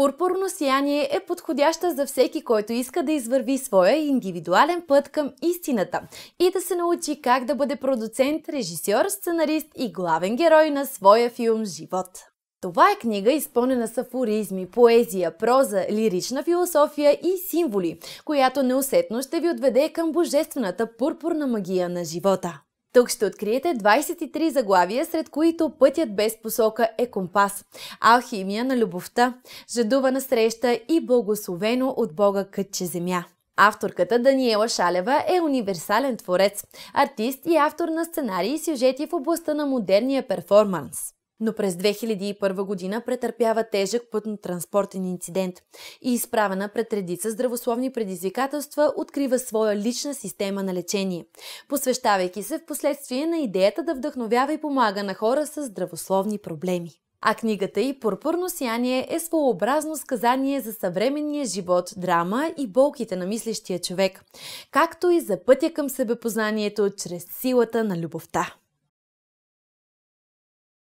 Пурпурно сияние е подходяща за всеки, който иска да извърви своя индивидуален път към истината и да се научи как да бъде продуцент, режисьор, сценарист и главен герой на своя филм «Живот». Това е книга, изпълнена с афоризми, поезия, проза, лирична философия и символи, която неусетно ще ви отведе към божествената пурпурна магия на живота. Тук ще откриете 23 заглавия, сред които Пътят без посока е компас, Алхимия на любовта, Жадувана среща и Благословено от Бога кътче земя. Авторката Даниела Шалева е универсален творец, артист и автор на сценарии и сюжети в областта на модерния перформанс но през 2001 година претърпява тежък пътно-транспортен инцидент и изправена пред редица здравословни предизвикателства, открива своя лична система на лечение, посвещавайки се в последствие на идеята да вдъхновява и помага на хора с здравословни проблеми. А книгата и Пурпурно сияние е своеобразно сказание за съвременния живот, драма и болките на мислещия човек, както и за пътя към себепознанието чрез силата на любовта.